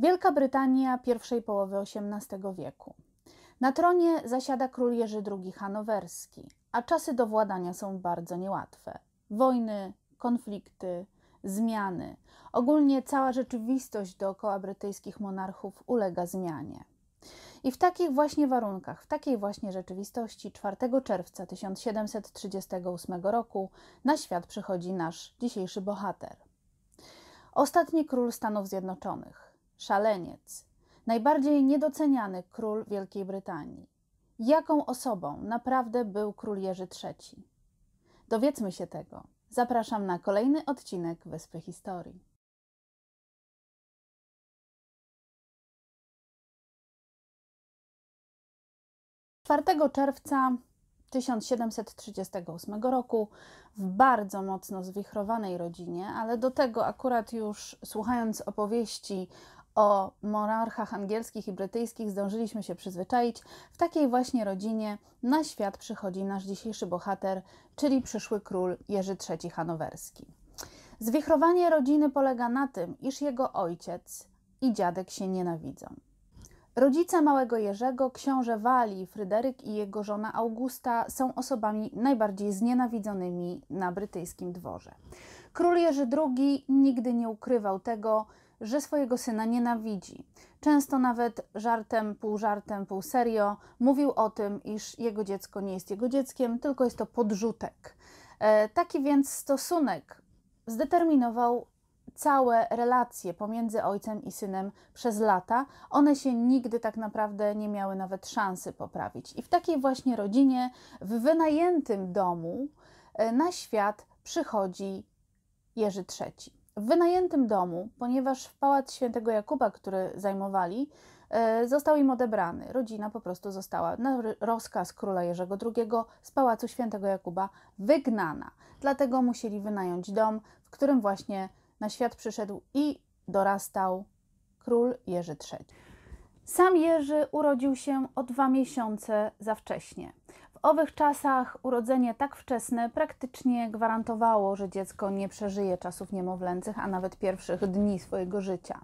Wielka Brytania pierwszej połowy XVIII wieku. Na tronie zasiada król Jerzy II Hanowerski, a czasy do władania są bardzo niełatwe. Wojny, konflikty, zmiany. Ogólnie cała rzeczywistość dookoła brytyjskich monarchów ulega zmianie. I w takich właśnie warunkach, w takiej właśnie rzeczywistości 4 czerwca 1738 roku na świat przychodzi nasz dzisiejszy bohater. Ostatni król Stanów Zjednoczonych szaleniec, najbardziej niedoceniany król Wielkiej Brytanii. Jaką osobą naprawdę był król Jerzy III? Dowiedzmy się tego. Zapraszam na kolejny odcinek Wyspy Historii. Czwartego czerwca 1738 roku w bardzo mocno zwichrowanej rodzinie, ale do tego akurat już słuchając opowieści o monarchach angielskich i brytyjskich zdążyliśmy się przyzwyczaić, w takiej właśnie rodzinie na świat przychodzi nasz dzisiejszy bohater, czyli przyszły król Jerzy III Hanowerski. Zwichrowanie rodziny polega na tym, iż jego ojciec i dziadek się nienawidzą. Rodzice małego Jerzego, książę Walii, Fryderyk i jego żona Augusta są osobami najbardziej znienawidzonymi na brytyjskim dworze. Król Jerzy II nigdy nie ukrywał tego, że swojego syna nienawidzi. Często nawet żartem, pół żartem, pół serio mówił o tym, iż jego dziecko nie jest jego dzieckiem, tylko jest to podrzutek. E, taki więc stosunek zdeterminował całe relacje pomiędzy ojcem i synem przez lata, one się nigdy tak naprawdę nie miały nawet szansy poprawić. I w takiej właśnie rodzinie, w wynajętym domu, e, na świat przychodzi Jerzy III. W wynajętym domu, ponieważ w pałac świętego Jakuba, który zajmowali, e, został im odebrany. Rodzina po prostu została na rozkaz króla Jerzego II z pałacu świętego Jakuba wygnana. Dlatego musieli wynająć dom, w którym właśnie na świat przyszedł i dorastał król Jerzy III. Sam Jerzy urodził się o dwa miesiące za wcześnie. W owych czasach urodzenie tak wczesne praktycznie gwarantowało, że dziecko nie przeżyje czasów niemowlęcych, a nawet pierwszych dni swojego życia.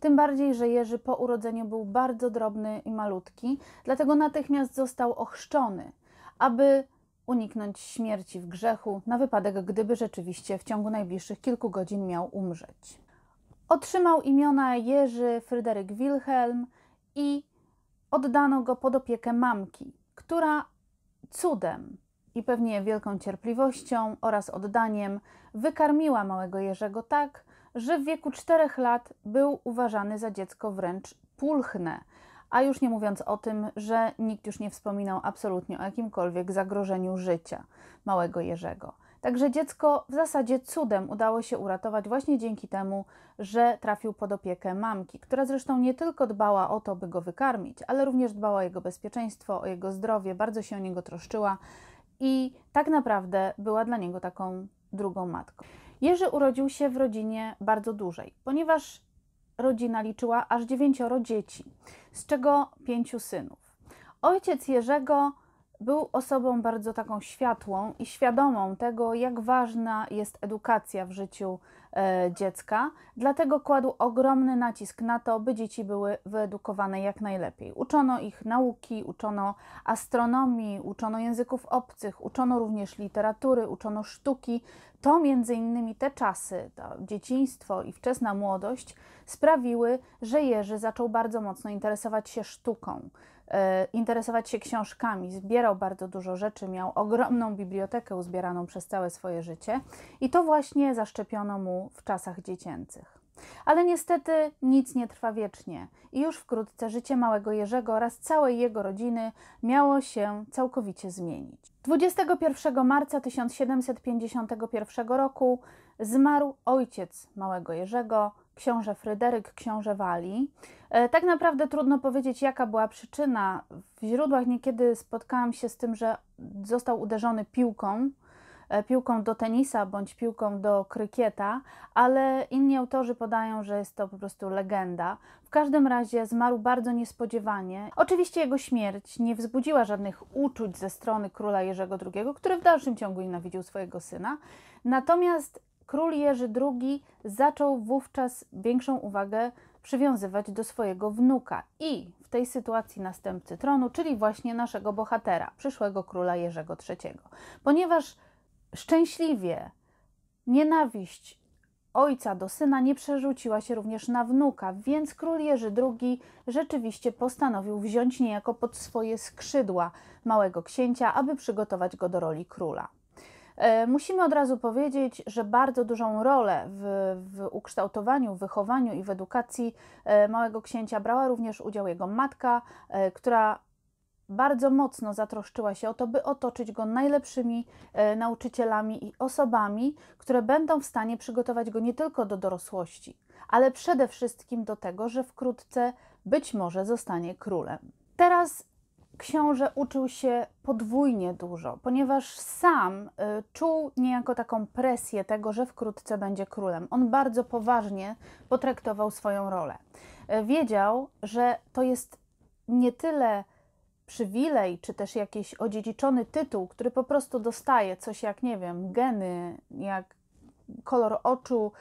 Tym bardziej, że Jerzy po urodzeniu był bardzo drobny i malutki, dlatego natychmiast został ochrzczony, aby uniknąć śmierci w grzechu, na wypadek gdyby rzeczywiście w ciągu najbliższych kilku godzin miał umrzeć. Otrzymał imiona Jerzy Fryderyk Wilhelm i oddano go pod opiekę mamki, która cudem i pewnie wielką cierpliwością oraz oddaniem wykarmiła małego Jerzego tak, że w wieku czterech lat był uważany za dziecko wręcz pulchne, a już nie mówiąc o tym, że nikt już nie wspominał absolutnie o jakimkolwiek zagrożeniu życia małego Jerzego. Także dziecko w zasadzie cudem udało się uratować właśnie dzięki temu, że trafił pod opiekę mamki, która zresztą nie tylko dbała o to, by go wykarmić, ale również dbała o jego bezpieczeństwo, o jego zdrowie, bardzo się o niego troszczyła i tak naprawdę była dla niego taką drugą matką. Jerzy urodził się w rodzinie bardzo dużej, ponieważ rodzina liczyła aż dziewięcioro dzieci, z czego pięciu synów. Ojciec Jerzego był osobą bardzo taką światłą i świadomą tego, jak ważna jest edukacja w życiu e, dziecka, dlatego kładł ogromny nacisk na to, by dzieci były wyedukowane jak najlepiej. Uczono ich nauki, uczono astronomii, uczono języków obcych, uczono również literatury, uczono sztuki. To między innymi te czasy, to dzieciństwo i wczesna młodość sprawiły, że Jerzy zaczął bardzo mocno interesować się sztuką. E, interesować się książkami, zbierał bardzo dużo rzeczy, miał ogromną bibliotekę uzbieraną przez całe swoje życie i to właśnie zaszczepiono mu w czasach dziecięcych. Ale niestety nic nie trwa wiecznie i już wkrótce życie małego Jerzego oraz całej jego rodziny miało się całkowicie zmienić. 21 marca 1751 roku zmarł ojciec małego Jerzego, książę Fryderyk, książę Wali. E, tak naprawdę trudno powiedzieć, jaka była przyczyna. W źródłach niekiedy spotkałam się z tym, że został uderzony piłką, e, piłką do tenisa bądź piłką do krykieta, ale inni autorzy podają, że jest to po prostu legenda. W każdym razie zmarł bardzo niespodziewanie. Oczywiście jego śmierć nie wzbudziła żadnych uczuć ze strony króla Jerzego II, który w dalszym ciągu nienawidził swojego syna. Natomiast Król Jerzy II zaczął wówczas większą uwagę przywiązywać do swojego wnuka i w tej sytuacji następcy tronu, czyli właśnie naszego bohatera, przyszłego króla Jerzego III. Ponieważ szczęśliwie nienawiść ojca do syna nie przerzuciła się również na wnuka, więc król Jerzy II rzeczywiście postanowił wziąć niejako pod swoje skrzydła małego księcia, aby przygotować go do roli króla. E, musimy od razu powiedzieć, że bardzo dużą rolę w, w, ukształtowaniu, wychowaniu i w edukacji e, małego księcia brała również udział jego matka, e, która bardzo mocno zatroszczyła się o to, by otoczyć go najlepszymi nauczycielami i osobami, które będą w stanie przygotować go nie tylko do dorosłości, ale przede wszystkim do tego, że wkrótce być może zostanie królem. Teraz książę uczył się podwójnie dużo, ponieważ sam y, czuł niejako taką presję tego, że wkrótce będzie królem. On bardzo poważnie potraktował swoją rolę. E, wiedział, że to jest nie tyle przywilej, czy też jakiś odziedziczony tytuł, który po prostu dostaje coś jak, nie wiem, geny, jak kolor oczu,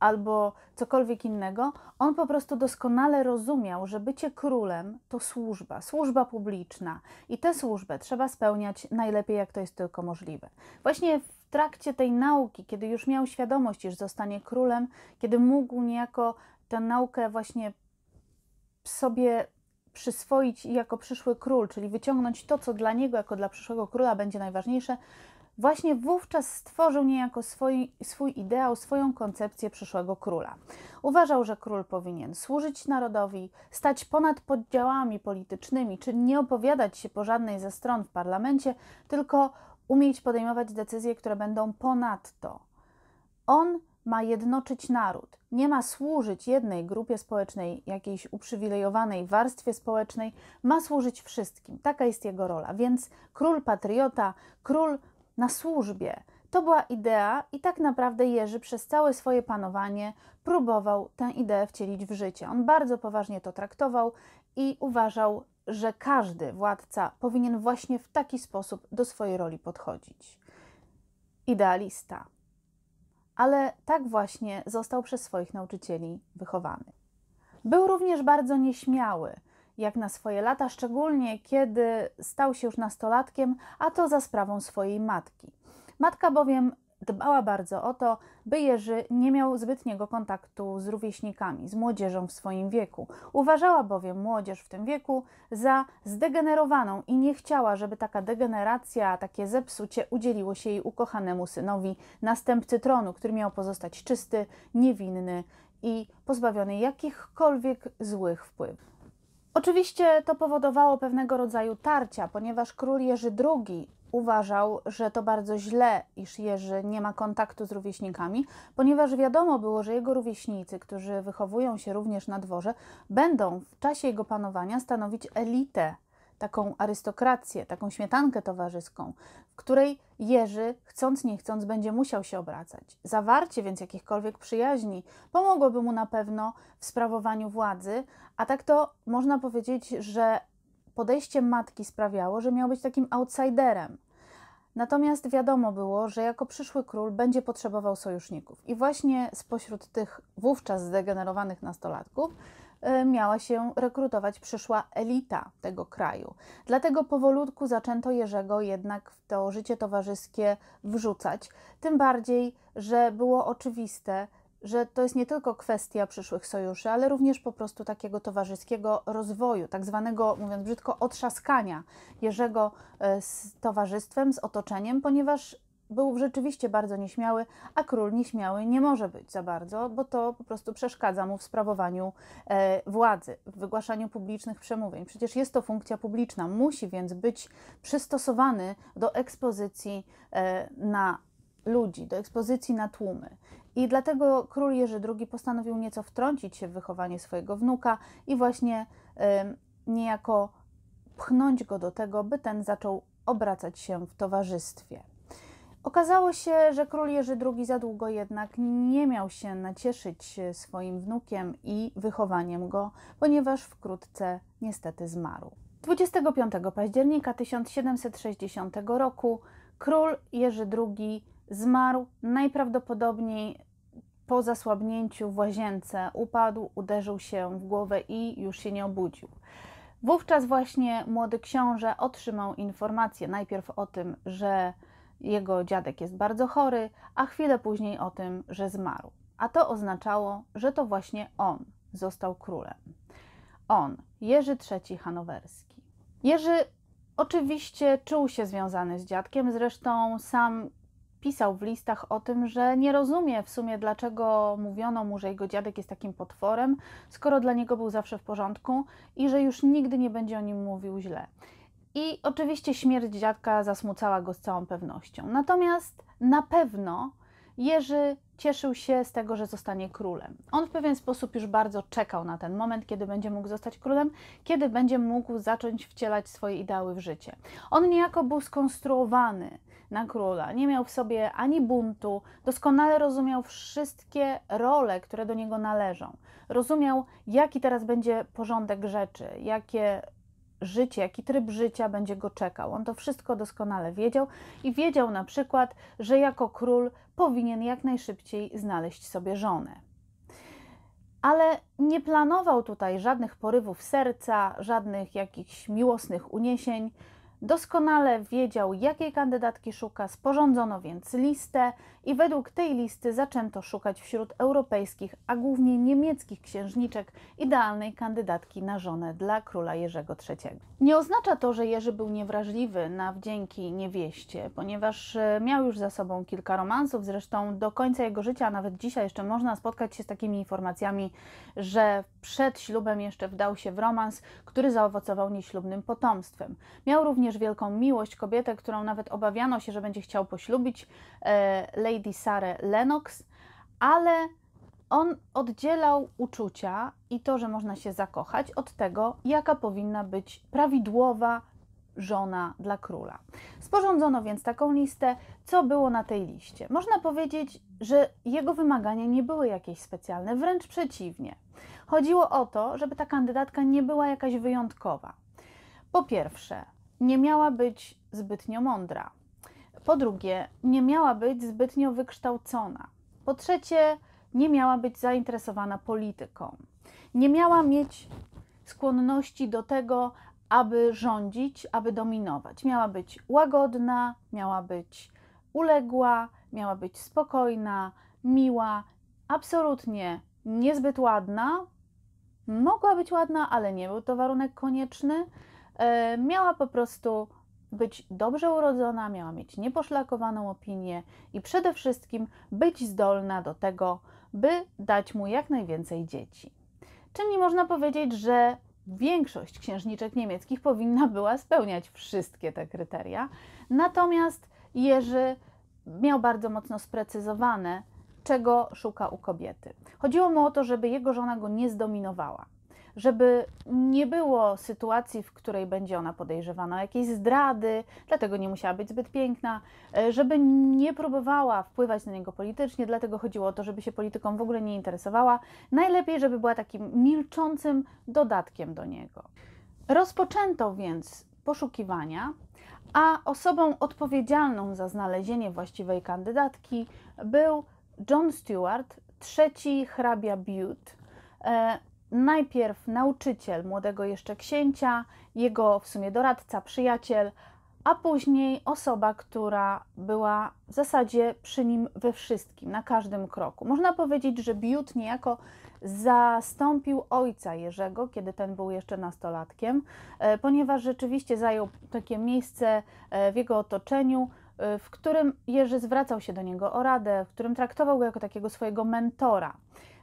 albo cokolwiek innego, on po prostu doskonale rozumiał, że bycie królem to służba, służba publiczna i tę służbę trzeba spełniać najlepiej, jak to jest tylko możliwe. Właśnie w trakcie tej nauki, kiedy już miał świadomość, iż zostanie królem, kiedy mógł niejako tę naukę właśnie sobie przyswoić jako przyszły król, czyli wyciągnąć to, co dla niego, jako dla przyszłego króla będzie najważniejsze, Właśnie wówczas stworzył niejako swój, swój ideał, swoją koncepcję przyszłego króla. Uważał, że król powinien służyć narodowi, stać ponad podziałami politycznymi, czyli nie opowiadać się po żadnej ze stron w parlamencie, tylko umieć podejmować decyzje, które będą ponadto. On ma jednoczyć naród, nie ma służyć jednej grupie społecznej, jakiejś uprzywilejowanej warstwie społecznej, ma służyć wszystkim. Taka jest jego rola. Więc król patriota, król na służbie. To była idea, i tak naprawdę Jerzy przez całe swoje panowanie próbował tę ideę wcielić w życie. On bardzo poważnie to traktował i uważał, że każdy władca powinien właśnie w taki sposób do swojej roli podchodzić. Idealista. Ale tak właśnie został przez swoich nauczycieli wychowany. Był również bardzo nieśmiały jak na swoje lata, szczególnie kiedy stał się już nastolatkiem, a to za sprawą swojej matki. Matka bowiem dbała bardzo o to, by Jerzy nie miał zbytniego kontaktu z rówieśnikami, z młodzieżą w swoim wieku. Uważała bowiem młodzież w tym wieku za zdegenerowaną i nie chciała, żeby taka degeneracja, takie zepsucie udzieliło się jej ukochanemu synowi, następcy tronu, który miał pozostać czysty, niewinny i pozbawiony jakichkolwiek złych wpływów. Oczywiście to powodowało pewnego rodzaju tarcia, ponieważ król Jerzy II uważał, że to bardzo źle, iż Jerzy nie ma kontaktu z rówieśnikami, ponieważ wiadomo było, że jego rówieśnicy, którzy wychowują się również na dworze, będą w czasie jego panowania stanowić elitę taką arystokrację, taką śmietankę towarzyską, w której Jerzy, chcąc nie chcąc, będzie musiał się obracać. Zawarcie więc jakichkolwiek przyjaźni pomogłoby mu na pewno w sprawowaniu władzy, a tak to można powiedzieć, że podejście matki sprawiało, że miał być takim outsiderem. Natomiast wiadomo było, że jako przyszły król będzie potrzebował sojuszników. I właśnie spośród tych wówczas zdegenerowanych nastolatków E, miała się rekrutować przyszła elita tego kraju. Dlatego powolutku zaczęto Jerzego jednak w to życie towarzyskie wrzucać, tym bardziej, że było oczywiste, że to jest nie tylko kwestia przyszłych sojuszy, ale również po prostu takiego towarzyskiego rozwoju, tak zwanego, mówiąc brzydko, otrzaskania Jerzego e, z towarzystwem, z otoczeniem, ponieważ był rzeczywiście bardzo nieśmiały, a król nieśmiały nie może być za bardzo, bo to po prostu przeszkadza mu w sprawowaniu e, władzy, w wygłaszaniu publicznych przemówień. Przecież jest to funkcja publiczna, musi więc być przystosowany do ekspozycji e, na ludzi, do ekspozycji na tłumy. I dlatego król Jerzy II postanowił nieco wtrącić się w wychowanie swojego wnuka i właśnie e, niejako pchnąć go do tego, by ten zaczął obracać się w towarzystwie. Okazało się, że król Jerzy II za długo jednak nie miał się nacieszyć e, swoim wnukiem i wychowaniem go, ponieważ wkrótce niestety zmarł. 25 października 1760 roku król Jerzy II zmarł najprawdopodobniej po zasłabnięciu w łazience. Upadł, uderzył się w głowę i już się nie obudził. Wówczas właśnie młody książę otrzymał informację najpierw o tym, że jego dziadek jest bardzo chory, a chwilę później o tym, że zmarł. A to oznaczało, że to właśnie on został królem. On, Jerzy III Hanowerski. Jerzy oczywiście czuł się związany z dziadkiem, zresztą sam pisał w listach o tym, że nie rozumie w sumie, dlaczego mówiono mu, że jego dziadek jest takim potworem, skoro dla niego był zawsze w porządku i że już nigdy nie będzie o nim mówił źle. I oczywiście śmierć dziadka zasmucała go z całą pewnością. Natomiast na pewno Jerzy cieszył się z tego, że zostanie królem. On w pewien sposób już bardzo czekał na ten moment, kiedy będzie mógł zostać królem, kiedy będzie mógł zacząć wcielać swoje ideały w życie. On niejako był skonstruowany na króla. Nie miał w sobie ani buntu, doskonale rozumiał wszystkie role, które do niego należą. Rozumiał, jaki teraz będzie porządek rzeczy, jakie życie, jaki tryb życia będzie go czekał. On to wszystko doskonale wiedział i wiedział na przykład, że jako król powinien jak najszybciej znaleźć sobie żonę. Ale nie planował tutaj żadnych porywów serca, żadnych jakichś miłosnych uniesień Doskonale wiedział, jakiej kandydatki szuka, sporządzono więc listę i według tej listy zaczęto szukać wśród europejskich, a głównie niemieckich księżniczek idealnej kandydatki na żonę dla króla Jerzego III. Nie oznacza to, że Jerzy był niewrażliwy na wdzięki niewieście, ponieważ e, miał już za sobą kilka romansów, zresztą do końca jego życia, a nawet dzisiaj jeszcze można spotkać się z takimi informacjami, że przed ślubem jeszcze wdał się w romans, który zaowocował nieślubnym potomstwem. Miał również wielką miłość, kobietę, którą nawet obawiano się, że będzie chciał poślubić, e, Lady Sarah Lennox, ale on oddzielał uczucia i to, że można się zakochać, od tego, jaka powinna być prawidłowa żona dla króla. Sporządzono więc taką listę, co było na tej liście. Można powiedzieć, że jego wymagania nie były jakieś specjalne, wręcz przeciwnie. Chodziło o to, żeby ta kandydatka nie była jakaś wyjątkowa. Po pierwsze, nie miała być zbytnio mądra. Po drugie, nie miała być zbytnio wykształcona. Po trzecie, nie miała być zainteresowana polityką. Nie miała mieć skłonności do tego, aby rządzić, aby dominować. Miała być łagodna, miała być uległa, miała być spokojna, miła, absolutnie niezbyt ładna. Mogła być ładna, ale nie był to warunek konieczny. E, miała po prostu być dobrze urodzona, miała mieć nieposzlakowaną opinię i przede wszystkim być zdolna do tego, by dać mu jak najwięcej dzieci. Czyli można powiedzieć, że większość księżniczek niemieckich powinna była spełniać wszystkie te kryteria. Natomiast Jerzy miał bardzo mocno sprecyzowane, czego szuka u kobiety. Chodziło mu o to, żeby jego żona go nie zdominowała żeby nie było sytuacji, w której będzie ona podejrzewana o jakieś zdrady, dlatego nie musiała być zbyt piękna, e, żeby nie próbowała wpływać na niego politycznie, dlatego chodziło o to, żeby się polityką w ogóle nie interesowała. Najlepiej, żeby była takim milczącym dodatkiem do niego. Rozpoczęto więc poszukiwania, a osobą odpowiedzialną za znalezienie właściwej kandydatki był John Stewart, trzeci hrabia Butte, e, najpierw nauczyciel młodego jeszcze księcia, jego w sumie doradca, przyjaciel, a później osoba, która była w zasadzie przy nim we wszystkim, na każdym kroku. Można powiedzieć, że Biut niejako zastąpił ojca Jerzego, kiedy ten był jeszcze nastolatkiem, e, ponieważ rzeczywiście zajął takie miejsce e, w jego otoczeniu, e, w którym Jerzy zwracał się do niego o radę, w którym traktował go jako takiego swojego mentora.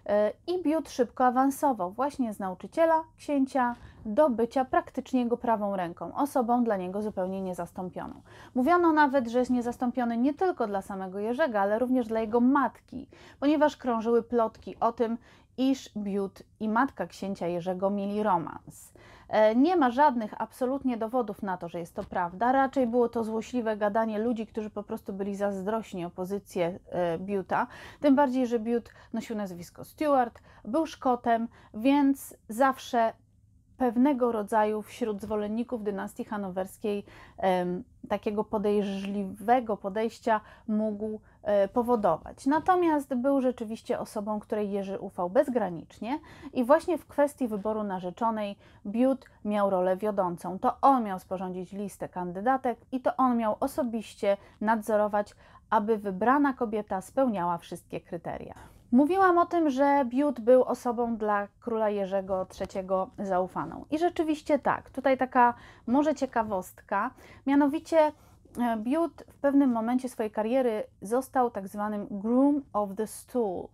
E, I Biut szybko awansował właśnie z nauczyciela, księcia, do bycia praktycznie jego prawą ręką, osobą dla niego zupełnie niezastąpioną. Mówiono nawet, że jest niezastąpiony nie tylko dla samego Jerzego, ale również dla jego matki, ponieważ krążyły plotki o tym, iż Biut i matka księcia Jerzego mieli romans. E, nie ma żadnych absolutnie dowodów na to, że jest to prawda. Raczej było to złośliwe gadanie ludzi, którzy po prostu byli zazdrośni o pozycję e, Buta. Tym bardziej, że But nosił nazwisko Stewart, był Szkotem, więc zawsze pewnego rodzaju wśród zwolenników dynastii hanowerskiej takiego podejrzliwego podejścia mógł e, powodować. Natomiast był rzeczywiście osobą, której Jerzy ufał bezgranicznie i właśnie w kwestii wyboru narzeczonej Biut miał rolę wiodącą. To on miał sporządzić listę kandydatek i to on miał osobiście nadzorować, aby wybrana kobieta spełniała wszystkie kryteria. Mówiłam o tym, że Biut był osobą dla króla Jerzego III zaufaną. I rzeczywiście tak, tutaj taka może ciekawostka, mianowicie e, Biut w pewnym momencie swojej kariery został tak zwanym groom of the stool.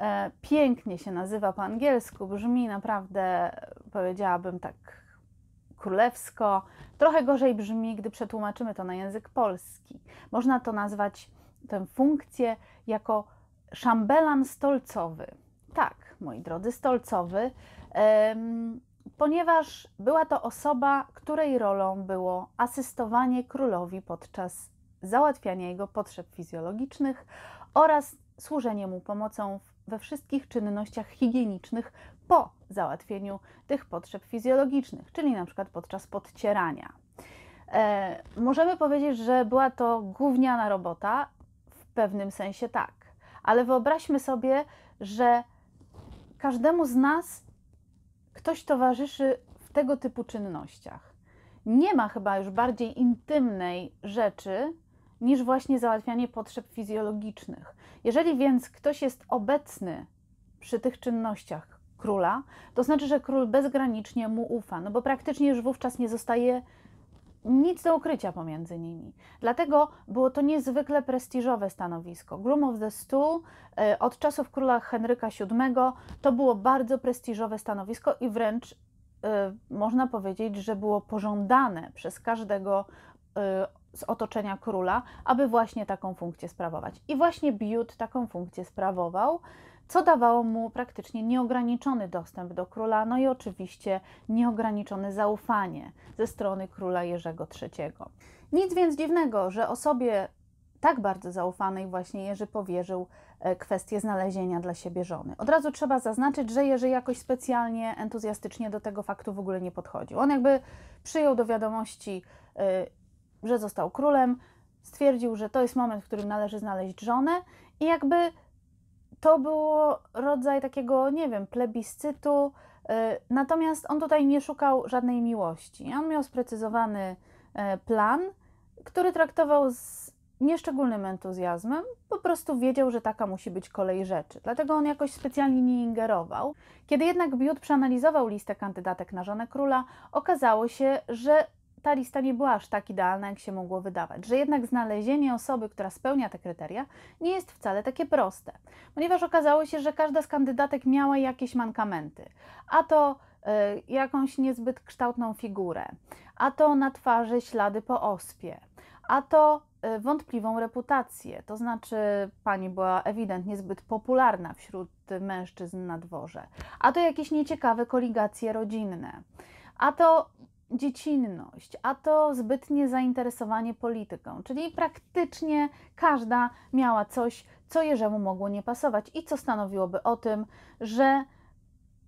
E, pięknie się nazywa po angielsku, brzmi naprawdę, powiedziałabym tak królewsko. Trochę gorzej brzmi, gdy przetłumaczymy to na język polski. Można to nazwać tę funkcję jako szambelan stolcowy. Tak, moi drodzy, stolcowy, ponieważ była to osoba, której rolą było asystowanie królowi podczas załatwiania jego potrzeb fizjologicznych oraz służenie mu pomocą we wszystkich czynnościach higienicznych po załatwieniu tych potrzeb fizjologicznych, czyli na przykład podczas podcierania. E, możemy powiedzieć, że była to gówniana robota, w pewnym sensie tak. Ale wyobraźmy sobie, że każdemu z nas ktoś towarzyszy w tego typu czynnościach. Nie ma chyba już bardziej intymnej rzeczy niż właśnie załatwianie potrzeb fizjologicznych. Jeżeli więc ktoś jest obecny przy tych czynnościach króla, to znaczy, że król bezgranicznie mu ufa, no bo praktycznie już wówczas nie zostaje nic do ukrycia pomiędzy nimi. Dlatego było to niezwykle prestiżowe stanowisko. Groom of the Stool e, od czasów króla Henryka VII to było bardzo prestiżowe stanowisko i wręcz e, można powiedzieć, że było pożądane przez każdego e, z otoczenia króla, aby właśnie taką funkcję sprawować. I właśnie Bute taką funkcję sprawował co dawało mu praktycznie nieograniczony dostęp do króla, no i oczywiście nieograniczone zaufanie ze strony króla Jerzego III. Nic więc dziwnego, że osobie tak bardzo zaufanej właśnie Jerzy powierzył e, kwestię znalezienia dla siebie żony. Od razu trzeba zaznaczyć, że Jerzy jakoś specjalnie entuzjastycznie do tego faktu w ogóle nie podchodził. On jakby przyjął do wiadomości, e, że został królem, stwierdził, że to jest moment, w którym należy znaleźć żonę i jakby to było rodzaj takiego, nie wiem, plebiscytu, y, natomiast on tutaj nie szukał żadnej miłości. On miał sprecyzowany e, plan, który traktował z nieszczególnym entuzjazmem, po prostu wiedział, że taka musi być kolej rzeczy. Dlatego on jakoś specjalnie nie ingerował. Kiedy jednak Biut przeanalizował listę kandydatek na żonę króla, okazało się, że ta lista nie była aż tak idealna, jak się mogło wydawać, że jednak znalezienie osoby, która spełnia te kryteria, nie jest wcale takie proste, ponieważ okazało się, że każda z kandydatek miała jakieś mankamenty, a to y, jakąś niezbyt kształtną figurę, a to na twarzy ślady po ospie, a to y, wątpliwą reputację, to znaczy pani była ewidentnie zbyt popularna wśród mężczyzn na dworze, a to jakieś nieciekawe koligacje rodzinne, a to dziecinność, a to zbytnie zainteresowanie polityką, czyli praktycznie każda miała coś, co Jerzemu mogło nie pasować i co stanowiłoby o tym, że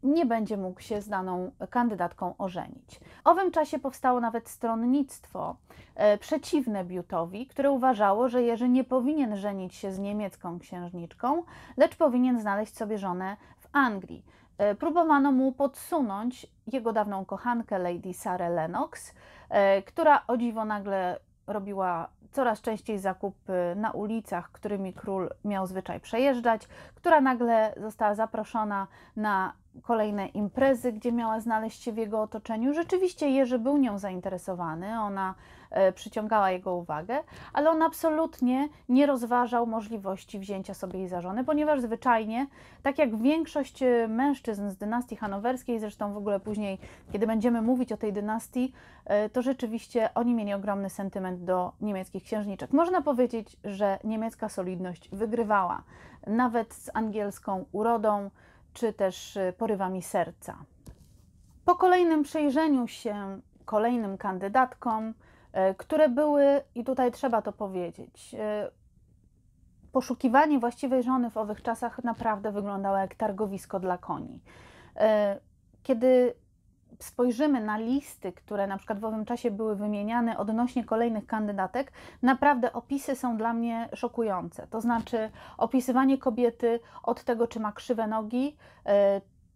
nie będzie mógł się z daną kandydatką ożenić. W owym czasie powstało nawet stronnictwo e, przeciwne Biutowi, które uważało, że Jerzy nie powinien żenić się z niemiecką księżniczką, lecz powinien znaleźć sobie żonę w Anglii. E, próbowano mu podsunąć jego dawną kochankę, Lady Sarah Lennox, e, która o dziwo nagle robiła coraz częściej zakupy na ulicach, którymi król miał zwyczaj przejeżdżać, która nagle została zaproszona na kolejne imprezy, gdzie miała znaleźć się w jego otoczeniu. Rzeczywiście Jerzy był nią zainteresowany, ona E, przyciągała jego uwagę, ale on absolutnie nie rozważał możliwości wzięcia sobie jej za żonę, ponieważ zwyczajnie, tak jak większość e, mężczyzn z dynastii hanowerskiej, zresztą w ogóle później, kiedy będziemy mówić o tej dynastii, e, to rzeczywiście oni mieli ogromny sentyment do niemieckich księżniczek. Można powiedzieć, że niemiecka solidność wygrywała nawet z angielską urodą czy też porywami serca. Po kolejnym przejrzeniu się kolejnym kandydatkom, E, które były, i tutaj trzeba to powiedzieć, e, poszukiwanie właściwej żony w owych czasach naprawdę wyglądało jak targowisko dla koni. E, kiedy spojrzymy na listy, które na przykład w owym czasie były wymieniane odnośnie kolejnych kandydatek, naprawdę opisy są dla mnie szokujące. To znaczy opisywanie kobiety od tego, czy ma krzywe nogi,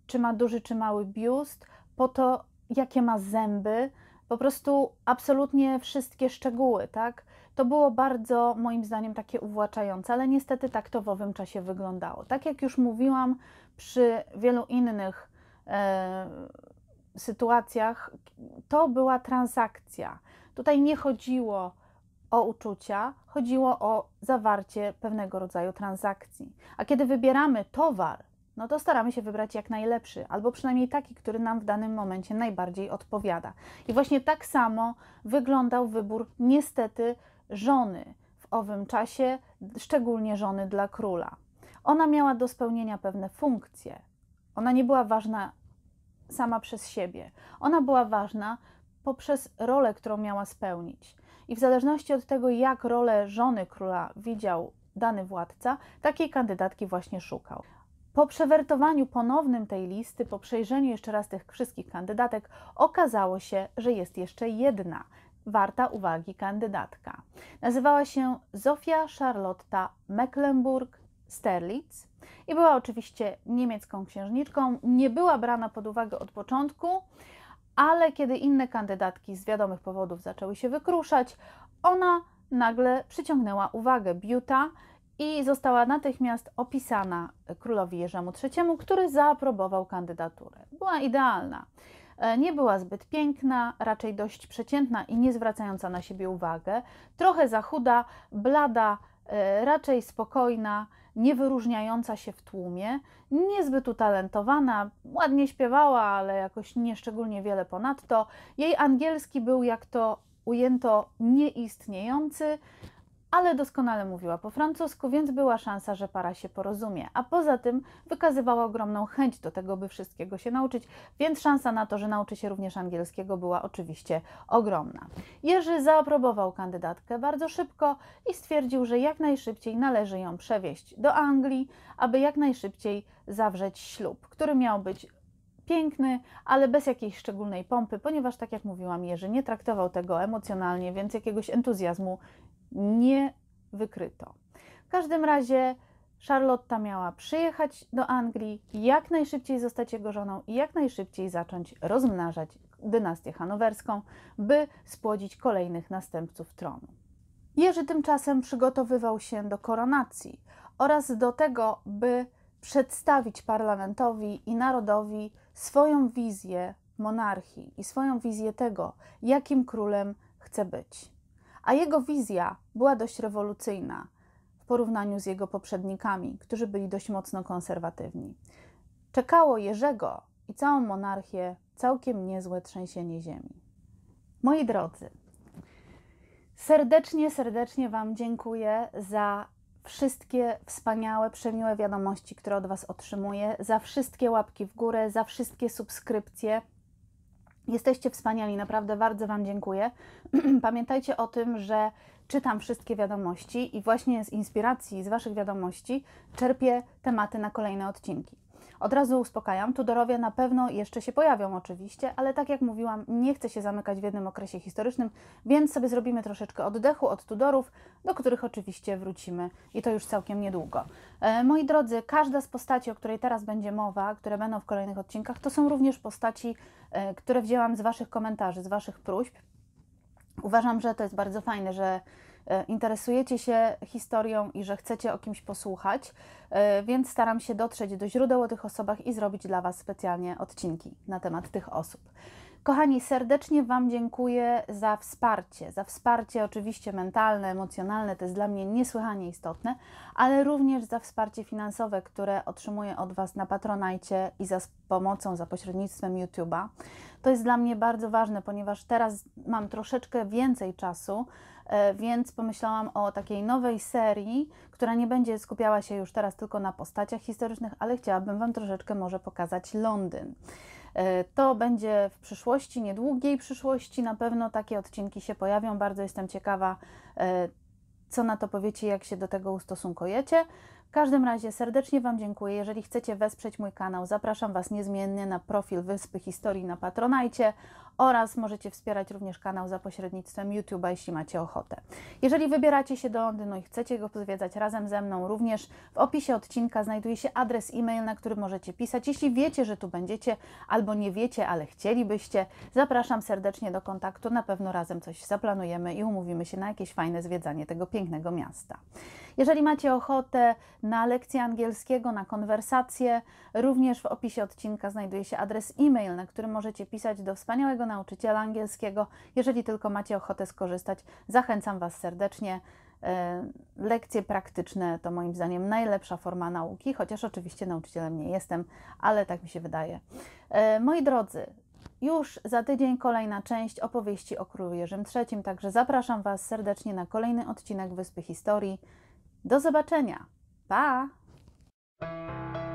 czy ma duży, czy mały biust, po to, jakie ma zęby, po prostu absolutnie wszystkie szczegóły, tak? To było bardzo, moim zdaniem, takie uwłaczające, ale niestety tak to w owym czasie wyglądało. Tak jak już mówiłam przy wielu innych e, sytuacjach, to była transakcja. Tutaj nie chodziło o uczucia, chodziło o zawarcie pewnego rodzaju transakcji. A kiedy wybieramy towar, no to staramy się wybrać jak najlepszy, albo przynajmniej taki, który nam w danym momencie najbardziej odpowiada. I właśnie tak samo wyglądał wybór niestety żony w owym czasie, szczególnie żony dla króla. Ona miała do spełnienia pewne funkcje. Ona nie była ważna sama przez siebie. Ona była ważna poprzez rolę, którą miała spełnić. I w zależności od tego, jak rolę żony króla widział dany władca, takiej kandydatki właśnie szukał. Po przewertowaniu ponownym tej listy, po przejrzeniu jeszcze raz tych wszystkich kandydatek, okazało się, że jest jeszcze jedna warta uwagi kandydatka. Nazywała się Zofia Charlotta Mecklenburg-Sterlitz i była oczywiście niemiecką księżniczką. Nie była brana pod uwagę od początku, ale kiedy inne kandydatki z wiadomych powodów zaczęły się wykruszać, ona nagle przyciągnęła uwagę Biuta i została natychmiast opisana królowi Jerzemu III, który zaaprobował kandydaturę. Była idealna. E, nie była zbyt piękna, raczej dość przeciętna i nie zwracająca na siebie uwagę, trochę za chuda, blada, e, raczej spokojna, nie wyróżniająca się w tłumie, niezbyt utalentowana, ładnie śpiewała, ale jakoś nieszczególnie wiele ponadto. Jej angielski był, jak to ujęto, nieistniejący ale doskonale mówiła po francusku, więc była szansa, że para się porozumie. A poza tym wykazywała ogromną chęć do tego, by wszystkiego się nauczyć, więc szansa na to, że nauczy się również angielskiego, była oczywiście ogromna. Jerzy zaaprobował kandydatkę bardzo szybko i stwierdził, że jak najszybciej należy ją przewieźć do Anglii, aby jak najszybciej zawrzeć ślub, który miał być piękny, ale bez jakiejś szczególnej pompy, ponieważ, tak jak mówiłam, Jerzy nie traktował tego emocjonalnie, więc jakiegoś entuzjazmu nie wykryto. W każdym razie Charlotta miała przyjechać do Anglii, jak najszybciej zostać jego żoną i jak najszybciej zacząć rozmnażać dynastię hanowerską, by spłodzić kolejnych następców tronu. Jerzy tymczasem przygotowywał się do koronacji oraz do tego, by przedstawić parlamentowi i narodowi swoją wizję monarchii i swoją wizję tego, jakim królem chce być a jego wizja była dość rewolucyjna w porównaniu z jego poprzednikami, którzy byli dość mocno konserwatywni. Czekało Jerzego i całą monarchię całkiem niezłe trzęsienie ziemi. Moi drodzy, serdecznie, serdecznie Wam dziękuję za wszystkie wspaniałe, przemiłe wiadomości, które od Was otrzymuję, za wszystkie łapki w górę, za wszystkie subskrypcje. Jesteście wspaniali, naprawdę bardzo Wam dziękuję. Pamiętajcie o tym, że czytam wszystkie wiadomości i właśnie z inspiracji, z Waszych wiadomości czerpię tematy na kolejne odcinki. Od razu uspokajam, Tudorowie na pewno jeszcze się pojawią oczywiście, ale tak jak mówiłam, nie chcę się zamykać w jednym okresie historycznym, więc sobie zrobimy troszeczkę oddechu od Tudorów, do których oczywiście wrócimy i to już całkiem niedługo. E, moi drodzy, każda z postaci, o której teraz będzie mowa, które będą w kolejnych odcinkach, to są również postaci, e, które wzięłam z Waszych komentarzy, z Waszych próśb. Uważam, że to jest bardzo fajne, że E, interesujecie się historią i że chcecie o kimś posłuchać, e, więc staram się dotrzeć do źródeł o tych osobach i zrobić dla Was specjalnie odcinki na temat tych osób. Kochani, serdecznie Wam dziękuję za wsparcie. Za wsparcie oczywiście mentalne, emocjonalne, to jest dla mnie niesłychanie istotne, ale również za wsparcie finansowe, które otrzymuję od Was na Patronajcie i za pomocą, za pośrednictwem YouTube'a. To jest dla mnie bardzo ważne, ponieważ teraz mam troszeczkę więcej czasu E, więc pomyślałam o takiej nowej serii, która nie będzie skupiała się już teraz tylko na postaciach historycznych, ale chciałabym Wam troszeczkę może pokazać Londyn. E, to będzie w przyszłości, niedługiej przyszłości, na pewno takie odcinki się pojawią. Bardzo jestem ciekawa, e, co na to powiecie, jak się do tego ustosunkujecie. W każdym razie serdecznie Wam dziękuję. Jeżeli chcecie wesprzeć mój kanał, zapraszam Was niezmiennie na profil Wyspy Historii na Patronajcie oraz możecie wspierać również kanał za pośrednictwem YouTube'a, jeśli macie ochotę. Jeżeli wybieracie się do Londynu i chcecie go pozwiedzać razem ze mną, również w opisie odcinka znajduje się adres e-mail, na który możecie pisać. Jeśli wiecie, że tu będziecie, albo nie wiecie, ale chcielibyście, zapraszam serdecznie do kontaktu. Na pewno razem coś zaplanujemy i umówimy się na jakieś fajne zwiedzanie tego pięknego miasta. Jeżeli macie ochotę na lekcję angielskiego, na konwersacje, również w opisie odcinka znajduje się adres e-mail, na który możecie pisać do wspaniałego nauczyciela angielskiego. Jeżeli tylko macie ochotę skorzystać, zachęcam Was serdecznie. E, lekcje praktyczne to moim zdaniem najlepsza forma nauki, chociaż oczywiście nauczycielem nie jestem, ale tak mi się wydaje. E, moi drodzy, już za tydzień kolejna część opowieści o królu Jerzym III, także zapraszam Was serdecznie na kolejny odcinek Wyspy Historii. Do zobaczenia! Pa!